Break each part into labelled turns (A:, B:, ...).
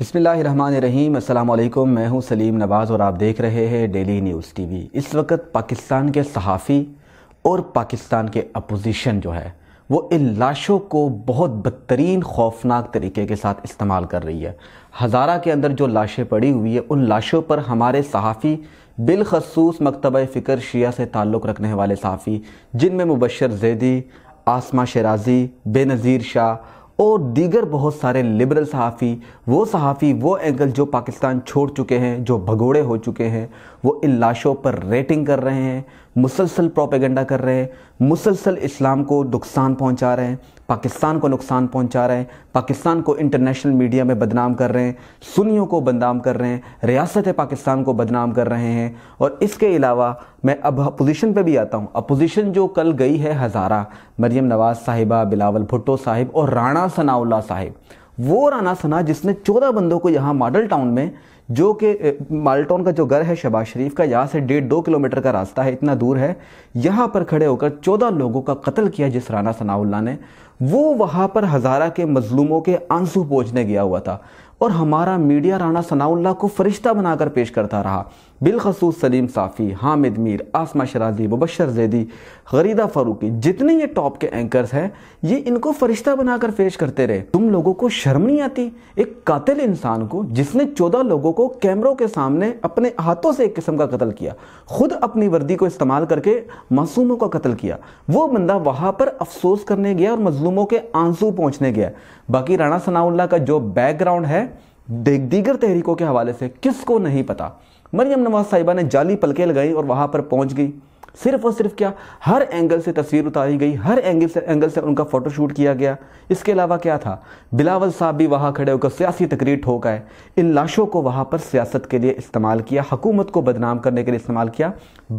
A: अस्सलाम वालेकुम मैं हूं सलीम नवाज़ और आप देख रहे हैं डेली न्यूज़ टीवी इस वक्त पाकिस्तान के सहाफ़ी और पाकिस्तान के अपोजिशन जो है वो इन लाशों को बहुत बदतरीन खौफनाक तरीके के साथ इस्तेमाल कर रही है हज़ारा के अंदर जो लाशें पड़ी हुई है उन लाशों पर हमारे सहाफ़ी बिलखसूस मकतब फ़िक्र शिया से ताल्लुक़ रखने वाले सहाफ़ी जिनमें मुबशर जैदी आसमा शराजी बेनज़ीर शाह और दीगर बहुत सारे लिबरल सहाफ़ी वो सहाफ़ी वो एंकल जो पाकिस्तान छोड़ चुके हैं जो भगोड़े हो चुके हैं वो इन लाशों पर रेटिंग कर रहे हैं मुसलसल प्रोपेगेंडा कर रहे हैं मुसलसल इस्लाम को नुकसान पहुंचा रहे हैं पाकिस्तान को नुकसान पहुंचा रहे हैं पाकिस्तान को इंटरनेशनल मीडिया में बदनाम कर रहे हैं सुनियों को बदनाम कर रहे हैं रियासत पाकिस्तान को बदनाम कर रहे हैं और इसके अलावा मैं अब अपोजिशन पर भी आता हूँ अपोजिशन जो कल गई है हज़ारा मरियम नवाज़ साहिबा बिलावल भुट्टो साहिब और राणा सनाउल्ला साहिब वो राना सना जिसने चौदह बंदों को यहाँ मॉडल टाउन में जो कि मॉडल टाउन का जो घर है शहबाज शरीफ का यहाँ से डेढ़ दो किलोमीटर का रास्ता है इतना दूर है यहाँ पर खड़े होकर चौदह लोगों का कत्ल किया जिस राना सनाउल्ला ने वो वहाँ पर हज़ारा के मजलूमों के आंसू पहुँचने गया हुआ था और हमारा मीडिया राना सनाउल्ला को फरिश्ता बनाकर पेश करता रहा बिलखसूस सलीम साफ़ी हामिद मीर आसमा शराजी मुबशर जैदी गरीदा फ़ारूकी जितने ये टॉप के एंकर्स हैं ये इनको फरिश्ता बनाकर पेश करते रहे तुम लोगों को शर्म नहीं आती एक कातिल इंसान को जिसने चौदह लोगों को कैमरों के सामने अपने हाथों से एक किस्म का कत्ल किया खुद अपनी वर्दी को इस्तेमाल करके मासूमों का कत्ल किया वो बंदा वहाँ पर अफसोस करने गया और मजलूमों के आंसू पहुँचने गया बाकी राणा सनाउल्ला का जो बैकग्राउंड है दीगर तहरीकों के हवाले से किसको नहीं पता मरियम नवाज साहिबा ने जाली पलके लगाई और वहाँ पर पहुँच गई सिर्फ और सिर्फ क्या हर एंगल से तस्वीर उतारी गई हर एंगल से एंगल से उनका फ़ोटोशूट किया गया इसके अलावा क्या था बिलावल साहब भी वहाँ खड़े होकर सियासी तकरीर ठोक आए इन लाशों को वहाँ पर सियासत के लिए इस्तेमाल किया हकूमत को बदनाम करने के लिए इस्तेमाल किया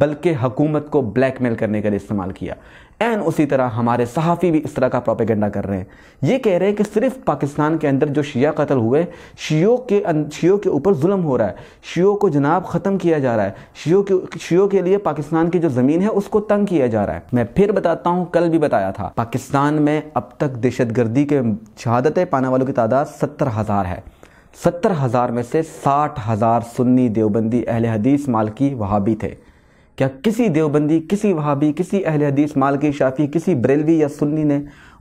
A: बल्कि हकूमत को ब्लैकमेल करने के लिए इस्तेमाल किया एन उसी तरह हमारे सहाफ़ी भी इस तरह का प्रोपेगेंडा कर रहे हैं ये कह रहे हैं कि सिर्फ पाकिस्तान के अंदर जो शिया कत्ल हुए शियो के अं-, शियो के ऊपर जुल्म हो रहा है शियो को जनाब ख़त्म किया जा रहा है शियो के शियो के लिए पाकिस्तान की जो ज़मीन है उसको तंग किया जा रहा है मैं फिर बताता हूँ कल भी बताया था पाकिस्तान में अब तक दहशत के शहादतें पाने वालों की तादाद सत्तर हज़ार है सत्तर हज़ार में से साठ हज़ार सुन्नी देवबंदी अहल हदीस मालकी वहाबी थे क्या किसी देवबंदी किसी वहाबी किसी अहल हदीस मालकी शाफी किसी बरेलवी या सुन्नी ने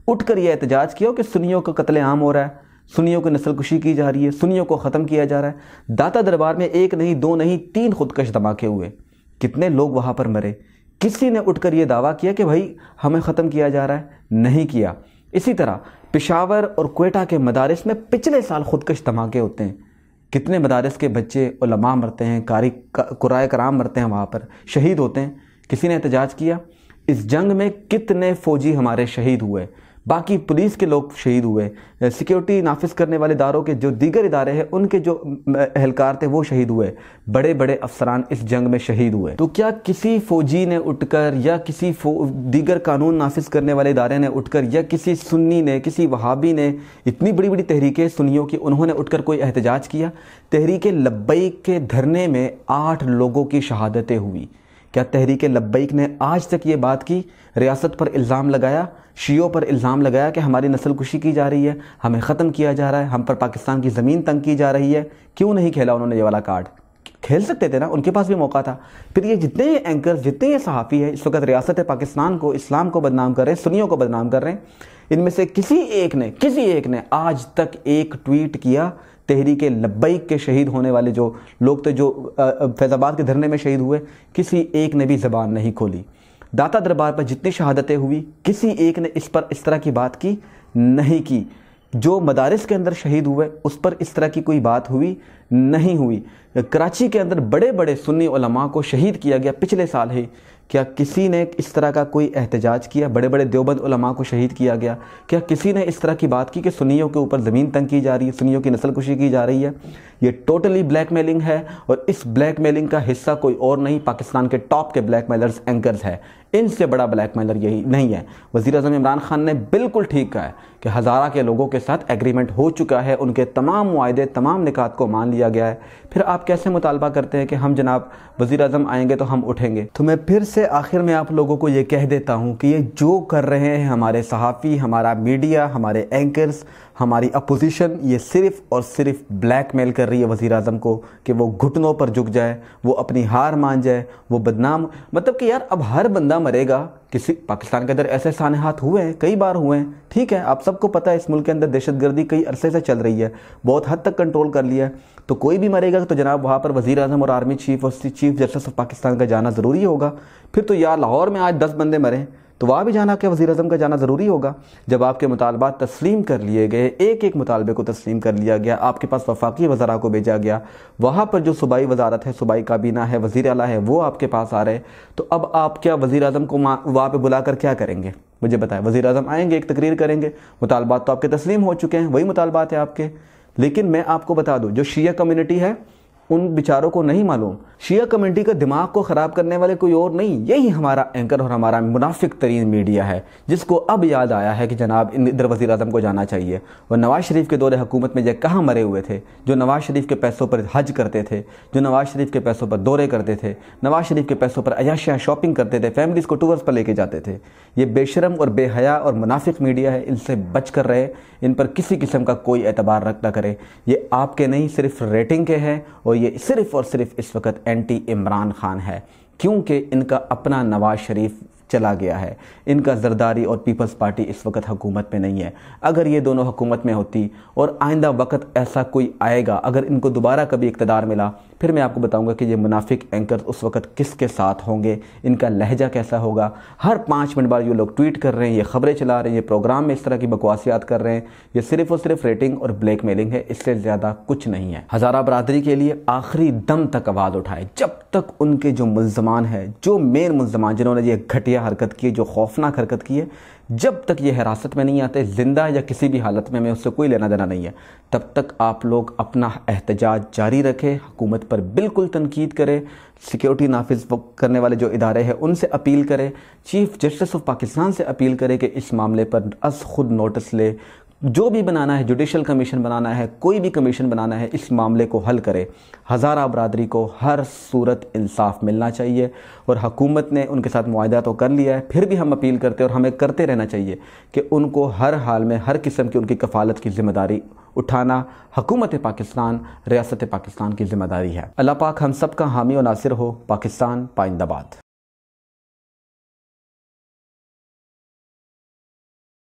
A: उठकर यह एहतजाज किया कि सुनियों का कत्ल आम हो रहा है सुनियों की नस्लकुशी की जा रही है सुनियों को ख़त्म किया जा रहा है दाता दरबार में एक नहीं दो नहीं तीन खुदकश धमाके हुए कितने लोग वहाँ पर मरे किसी ने उठकर यह दावा किया कि भाई हमें ख़त्म किया जा रहा है नहीं किया इसी तरह पिशावर और कोयटा के मदारस में पिछले साल खुदकश धमाके होते हैं कितने मदारस के बच्चे उलमा मरते हैं कारी कुराए कराम मरते हैं वहाँ पर शहीद होते हैं किसी ने एहतजाज किया इस जंग में कितने फ़ौजी हमारे शहीद हुए बाकी पुलिस के लोग शहीद हुए सिक्योरिटी नाफिस करने वाले इदारों के जो दीगर इदारे हैं उनके जो एहलकार थे वो शहीद हुए बड़े बड़े अफसरान इस जंग में शहीद हुए तो क्या किसी फौजी ने उठकर या किसी दीगर कानून नाफिस करने वाले इदारे ने उठकर या किसी सुन्नी ने किसी वहाबी ने इतनी बड़ी बड़ी तहरीकें सुनियों की उन्होंने उठकर कोई एहतजाज किया तहरीक लब्बई के धरने में आठ लोगों की शहादतें हुई क्या तहरीक लब्बैक ने आज तक ये बात की रियासत पर इल्ज़ाम लगाया शीयों पर इल्ज़ाम लगाया कि हमारी नस्ल कुशी की जा रही है हमें ख़त्म किया जा रहा है हम पर पाकिस्तान की ज़मीन तंग की जा रही है क्यों नहीं खेला उन्होंने ये वाला कार्ड खेल सकते थे ना उनके पास भी मौका था फिर ये जितने ये एंकर जितने ये सहाफ़ी है इस वक्त रियासत पाकिस्तान को इस्लाम को बदनाम कर रहे हैं सुनियों को बदनाम कर रहे हैं इनमें से किसी एक ने किसी एक ने आज तक एक ट्वीट किया तहरीक लब्बई के शहीद होने वाले जो लोग थे जो फैज़ाबाद के धरने में शहीद हुए किसी एक ने भी ज़बान नहीं खोली दाता दरबार पर जितनी शहादतें हुई किसी एक ने इस पर इस तरह की बात की नहीं की जो मदारस के अंदर शहीद हुए उस पर इस तरह की कोई बात हुई नहीं हुई कराची के अंदर बड़े बड़े सुन्नी उलमा को शहीद किया गया पिछले साल ही क्या किसी ने इस तरह का कोई एहतजाज किया बड़े बड़े देवबंद उलमा को शहीद किया गया क्या किसी ने इस तरह की बात की कि सुनियों के ऊपर ज़मीन तंग की जा रही है सुनियों की नस्लकुशी की जा रही है ये टोटली ब्लैक मेलिंग है और इस ब्लैक मेलिंग का हिस्सा कोई और नहीं पाकिस्तान के टॉप के ब्लैक मेलर्स एंकर्स है इनसे बड़ा ब्लैक मेलर यही नहीं है वज़ी अजम इमरान खान ने बिल्कुल ठीक कहा है कि हज़ारा के लोगों के साथ एग्रीमेंट हो चुका है उनके तमाम मुआदे तमाम निकात को मान लिया गया है फिर आप कैसे मुतालबा करते हैं कि हम जनाब वज़ी अजम आएंगे तो हम उठेंगे तो मैं फिर से आखिर में आप लोगों को ये कह देता हूँ कि ये जो कर रहे हैं हमारे सहाफ़ी हमारा मीडिया हमारे एंकर्स हमारी अपोजिशन ये सिर्फ और सिर्फ ब्लैकमेल कर रही है वजीर अजम को कि वो घुटनों पर झुक जाए वो अपनी हार मान जाए वो बदनाम मतलब कि यार अब हर बंदा मरेगा किसी पाकिस्तान के अंदर ऐसे सानहात हुए हैं कई बार हुए हैं ठीक है आप सबको पता है इस मुल्क के अंदर दहशतगर्दी कई अरसे से चल रही है बहुत हद तक कंट्रोल कर लिया है तो कोई भी मरेगा तो जनाब वहाँ पर वज़ी अजम और आर्मी चीफ और चीफ जस्टिस ऑफ पाकिस्तान का जाना ज़रूरी होगा फिर तो यार लाहौर में आज दस बंदे मरे तो वहाँ भी जाना क्या वज़ी अजम का जाना ज़रूरी होगा जब आपके मुतालबात तस्लीम कर लिए गए एक एक मुतालबे को तस्लीम कर लिया गया आपके पास वफाकी वजारा को भेजा गया वहाँ पर जो सूबाई वजारत है सूबाई काबीना है वज़ी अला है वो आपके पास आ रहे तो अब आप क्या वज़ी अजम को वहाँ पर बुला कर क्या करेंगे मुझे बताएं वज़ी अजम आएँगे एक तकरीर करेंगे मुतालबात तो आपके तस्लीम हो चुके हैं वही मुतालबात है आपके लेकिन मैं आपको बता दूँ जो शीह कम्यूनिटी है उन बिचारों को नहीं मालूम शिया कम्युनिटी का दिमाग को ख़राब करने वाले कोई और नहीं यही हमारा एंकर और हमारा मुनाफिक तरीन मीडिया है जिसको अब याद आया है कि जनाब इधर वजी अजम को जाना चाहिए और नवाज़ शरीफ के दौरे हुकूमत में यह कहाँ मरे हुए थे जो नवाज़ शरीफ के पैसों पर हज करते थे जो नवाज़ शरीफ के पैसों पर दौरे करते थे नवाज़ शरीफ के पैसों पर अयाशिया शॉपिंग करते थे फैमिलीज़ को टूर्स पर लेके जाते थे ये बेशरम और बेहया और मुनाफिक मीडिया है इनसे बच कर रहे इन पर किसी किस्म का कोई एतबार रख ना करें ये आपके नहीं सिर्फ रेटिंग के हैं और ये सिर्फ़ और सिर्फ इस वक्त एंटी इमरान खान है क्योंकि इनका अपना नवाज शरीफ चला गया है इनका जरदारी और पीपल्स पार्टी इस वक्त हुकूमत में नहीं है अगर ये दोनों हुकूमत में होती और आइंदा वक्त ऐसा कोई आएगा अगर इनको दोबारा कभी इकतदार मिला फिर मैं आपको बताऊंगा कि ये मुनाफिक एंकर उस वक्त किसके साथ होंगे इनका लहजा कैसा होगा हर पाँच मिनट बाद ये लोग ट्वीट कर रहे हैं ये खबरें चला रहे हैं ये प्रोग्राम में इस तरह की बकवासियात कर रहे हैं ये सिर्फ और सिर्फ रेटिंग और ब्लैक मेलिंग है इससे ज़्यादा कुछ नहीं है हज़ारा बरदरी के लिए आखिरी दम तक आवाज़ उठाए जब तक उनके जो मुलजमान है जो मेन मुलजमान जिन्होंने ये घटिया हरकत की जो खौफनाक हरकत की है जब तक ये हिरासत में नहीं आते ज़िंदा या किसी भी हालत में मैं उससे कोई लेना देना नहीं है तब तक आप लोग अपना एहतजाज जारी रखें हुकूमत पर बिल्कुल तनकीद करें सिक्योरिटी नाफिज करने वाले जो इदारे हैं उनसे अपील करें चीफ जस्टिस ऑफ पाकिस्तान से अपील करें कि इस मामले पर अस खुद नोटिस ले जो भी बनाना है जुडिशल कमीशन बनाना है कोई भी कमीशन बनाना है इस मामले को हल करे हज़ारा बरदरी को हर सूरत इंसाफ मिलना चाहिए और हकूमत ने उनके साथ माहा तो कर लिया है फिर भी हम अपील करते हैं और हमें करते रहना चाहिए कि उनको हर हाल में हर किस्म की उनकी कफालत की ज़िम्मेदारी उठाना हकूमत पाकिस्तान रियासत पाकिस्तान की ज़िम्मेदारी है अल्लाह पाक हम सब का हामी और नासिर हो पाकिस्तान पाइंदाबाद